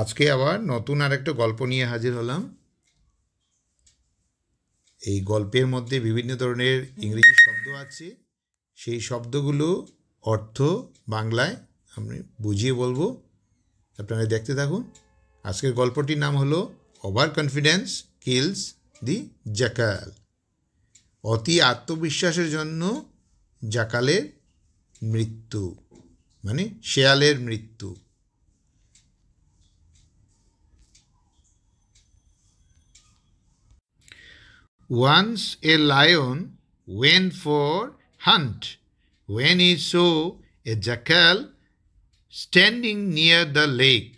আজকে আবার নতুন আর একটা গল্প নিয়ে হাজির হলাম এই গল্পের মধ্যে বিভিন্ন ধরনের ইংরেজি শব্দ আছে সেই শব্দগুলো অর্থ বাংলায় আমি বুঝিয়ে বলবো আপনারা দেখতে থাকুন আজকের গল্পটির নাম হলো over confidence kills the jackal অতি আত্মবিশ্বাসের জন্য জাকালের মৃত্যু মানে শেয়ালের মৃত্যু Once a lion went for hunt when he saw a jackal standing near the lake.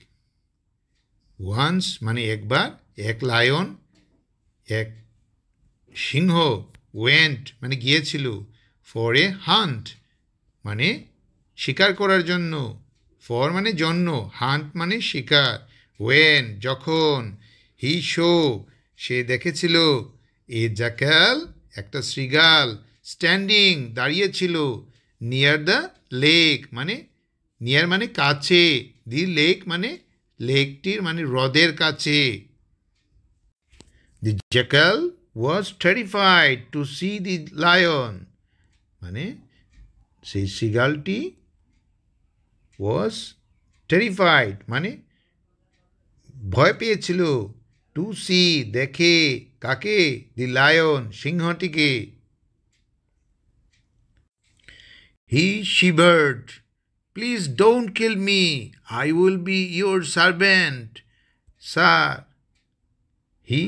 Once মানে একবার এক লায়ন এক সিংহ ওয়েন্ট মানে গিয়েছিল ফর এ হান্ট মানে শিকার করার জন্য ফর মানে জন্য হান্ট মানে শিকার ওয়েন যখন হি শো সে দেখেছিল এ জ্যাকাল একটা শ্রীগাল স্ট্যান্ডিং দাঁড়িয়েছিল নিয়ার দ্য লেক মানে নিয়ার মানে কাছে দি লেক মানে লেকটির মানে হ্রদের কাছে the jackal was terrified to see the lion মানে সেই সিগালটি ওয়াজ টেরিফাইড মানে ভয় পেয়েছিল টু সি দেখে কাকে দি লায়ন সিংহটিকে he shivered please don't kill me I will be your servant sir he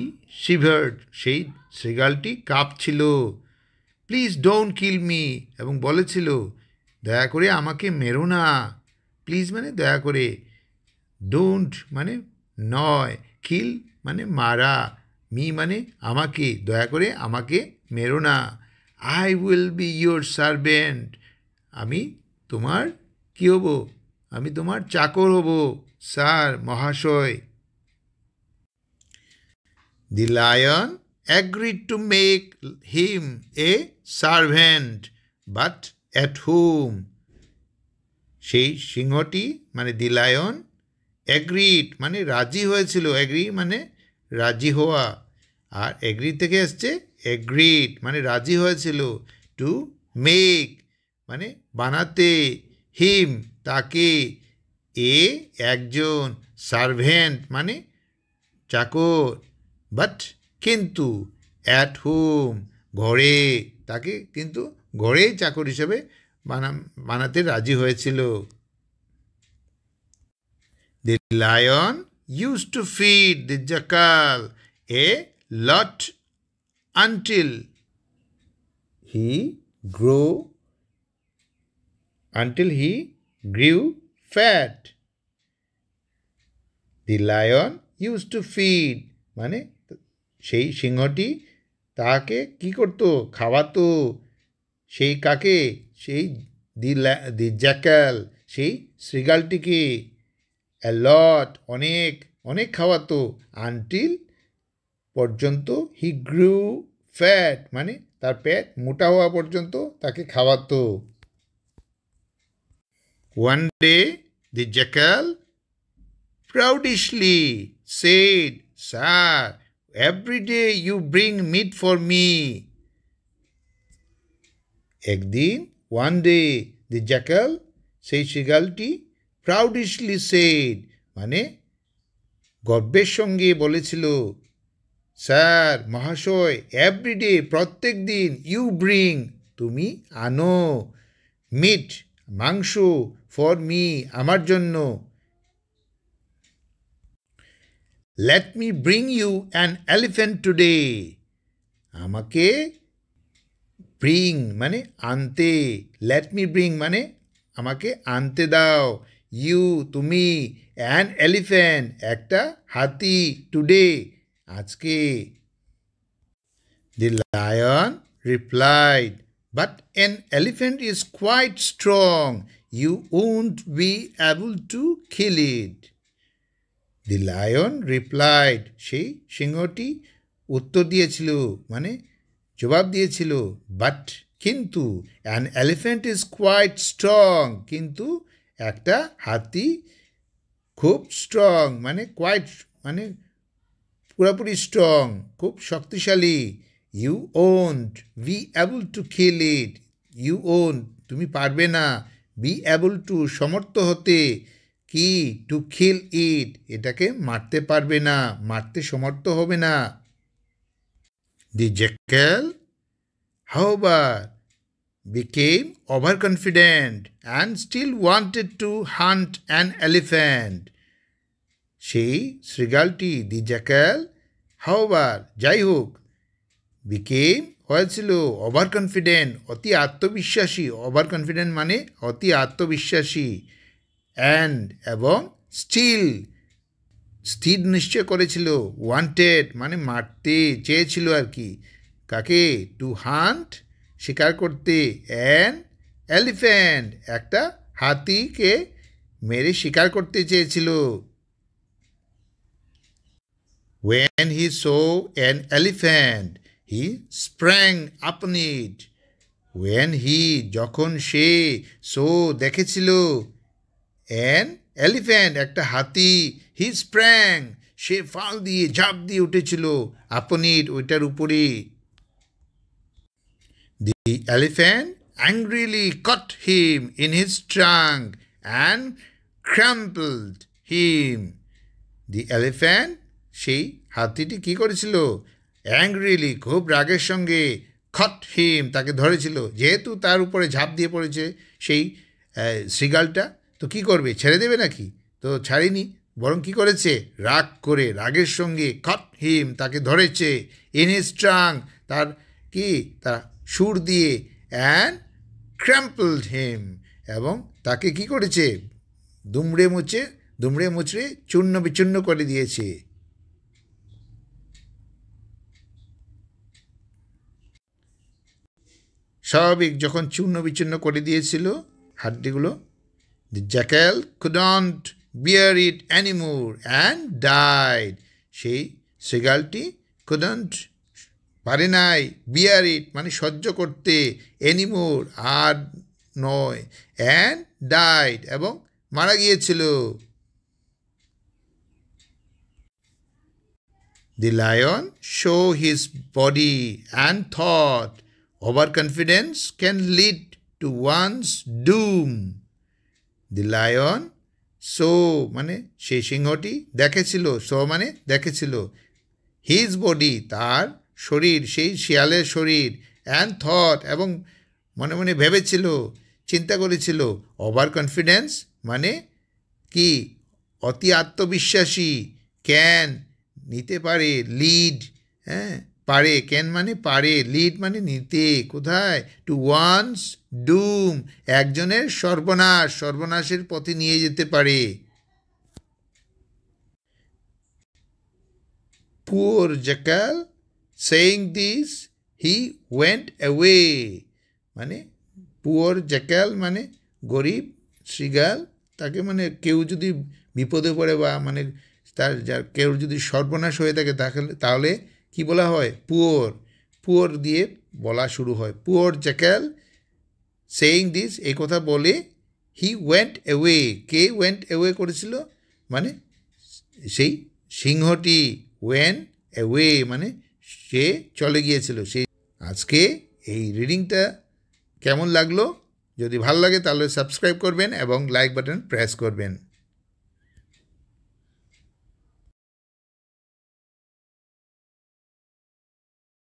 shivered সেই শৃগালটি কাঁপছিল প্লিজ ডোন্ট কিল মি এবং বলেছিল দয়া করে আমাকে মেরো না প্লিজ মানে দয়া করে ডোন্ট মানে নয় কিল মানে মারা মি মানে আমাকে দয়া করে আমাকে মেরো না I will be your servant আমি তোমার কি হব আমি তোমার চাকর হব স্যার মহাশয় the lion agreed to make him a servant but at home সেই সিংহটি মানে দি লায়ন অ্যাগ্রিড মানে রাজি হয়েছিল অ্যাগ্রি মানে রাজি হওয়া আর এগ্রি থেকে এসছে এগ্রিড মানে রাজি হয়েছিল টু মেক মানে বানাতে হিম তাকে এ একজন সার্ভেন্ট মানে চাকর বাট কিন্তু অ্যাট হোম ঘরে তাকে কিন্তু ঘরেই চাকর হিসেবে বানা বানাতে রাজি হয়েছিল the lion use to feed the jackal a lot until he grow until he grew fat. The lion used to feed মানে সেই সিংহটি তাকে কি করত খাওয়াতো সেই কাকে সেই দি দি জ্যাকেল সেই শৃগালটিকে লট অনেক অনেক খাওয়াতো আনটিল পর্যন্ত হি গ্রু ফ্যাট মানে তার পেট মোটা হওয়া পর্যন্ত তাকে খাওয়াতো one day the jackal proudly said sir every day you bring meat for me একদিন ওয়ান ডে দি জ্যাকাল সেই শিগালটি প্রাউডিশলি সেড মানে গর্বের সঙ্গে বলেছিল স্যার মহাশয় এভরিডে প্রত্যেক দিন ইউ ব্রিং তুমি আনো মিট মাংস ফর মি আমার জন্য let me bring you an elephant today আমাকে ব্রিং মানে আনতে লেট মি ব্রিং মানে আমাকে আনতে দাও ইউ তুমি অ্যান এলিফেন্ট একটা হাতি today Ajke. The lion replied, But an elephant is quite strong. You won't be able to kill it. The lion replied, সেই সিংহটি উত্তর দিয়েছিল মানে জবাব দিয়েছিল বাট কিন্তু an elephant is quite strong কিন্তু একটা হাতি খুব স্ট্রং মানে কোয়াইট মানে পুরাপুরি স্ট্রং খুব শক্তিশালী you won't be able to kill it you on তুমি পারবে না বি অ্যাবল টু সমর্থ হতে কি টু খেল ইট এটাকে মারতে পারবে না মারতে সমর্থ হবে না the jackal however became over confident and still wanted to hunt an elephant সেই শৃগালটি দি জ্যাকাল হাওবার যাই হোক বিকেম হয়েছিল ওভার কনফিডেন্ট অতি আত্মবিশ্বাসী ওভার কনফিডেন্ট মানে অতি আত্মবিশ্বাসী অ্যান্ড এবং স্টিল স্থির নিশ্চয় করেছিল ওয়ান্টেড মানে মারতে চেয়েছিল আর কি কাকে টু হান্ট শিকার করতে অ্যান্ড এলিফ্যান্ট একটা হাতিকে মেরে শিকার করতে চেয়েছিল When he saw an elephant, he sprang upon it. When he, যখন saw so দেখেছিল, an elephant, একটা হাতি, he sprang, she ফাল দিয়ে, ঝাঁপ দিয়ে উঠেছিল, upon it, ওইটার উপরে. The elephant angrily cut him in his trunk and crumpled him. The elephant সেই হাতিটি কি করেছিল অ্যাংগ্রিলি খুব রাগের সঙ্গে খট হিম তাকে ধরেছিল যেহেতু তার উপরে ঝাঁপ দিয়ে পড়েছে সেই সিগালটা তো কি করবে ছেড়ে দেবে নাকি তো ছাড়িনি বরং কি করেছে রাগ করে রাগের সঙ্গে খট হিম তাকে ধরেছে ইনস্ট্রাং তার কি তার সুর দিয়ে অ্যান্ড ক্র্যাম্পলড হিম এবং তাকে কি করেছে দুমড়ে মুচে দুমড়ে মুচড়ে চূর্ণ বিচূর্ণ করে দিয়েছে স্বাভাবিক যখন চূর্ণ বিচ্ছিন্ন করে দিয়েছিল হাড্ডিগুলো the jackal couldn't bear it anymore and died সেই সিগালটি কুডন্ট পারে নাই বিয়ার ইট মানে সহ্য করতে অ্যানিমোর আর নয় অ্যান্ড ডাইড এবং মারা গিয়েছিল the lion saw his body and thought Overconfidence can lead to one's doom. The lion saw মানে সেই সিংহটি দেখেছিল সো মানে দেখেছিল হিজ বডি তার শরীর সেই শিয়ালের শরীর অ্যান্ড থট এবং মনে মনে ভেবেছিল চিন্তা করেছিল ওভার কনফিডেন্স মানে কি অতি আত্মবিশ্বাসী ক্যান নিতে পারে লিড হ্যাঁ পারে ক্যান মানে পারে লিড মানে নিতে কোথায় টু ওয়ান্স ডুম একজনের সর্বনাশ সর্বনাশের পথে নিয়ে যেতে পারে poor jackal saying this he went away মানে পুয়ার জ্যাকাল মানে গরিব শৃগাল তাকে মানে কেউ যদি বিপদে পড়ে বা মানে তার যার কেউ যদি সর্বনাশ হয়ে থাকে তাহলে তাহলে কি বলা হয় পুয়োর পুয়োর দিয়ে বলা শুরু হয় পুয়োর জ্যাকেল সেইং দিস এই কথা বলে হি ওয়েন্ট অ্যাওয়ে কে ওয়েন্ট অ্যাওয়ে করেছিল মানে সেই সিংহটি ওয়েন অ্যাওয়ে মানে সে চলে গিয়েছিল সে আজকে এই রিডিংটা কেমন লাগলো যদি ভালো লাগে তাহলে সাবস্ক্রাইব করবেন এবং লাইক বাটন প্রেস করবেন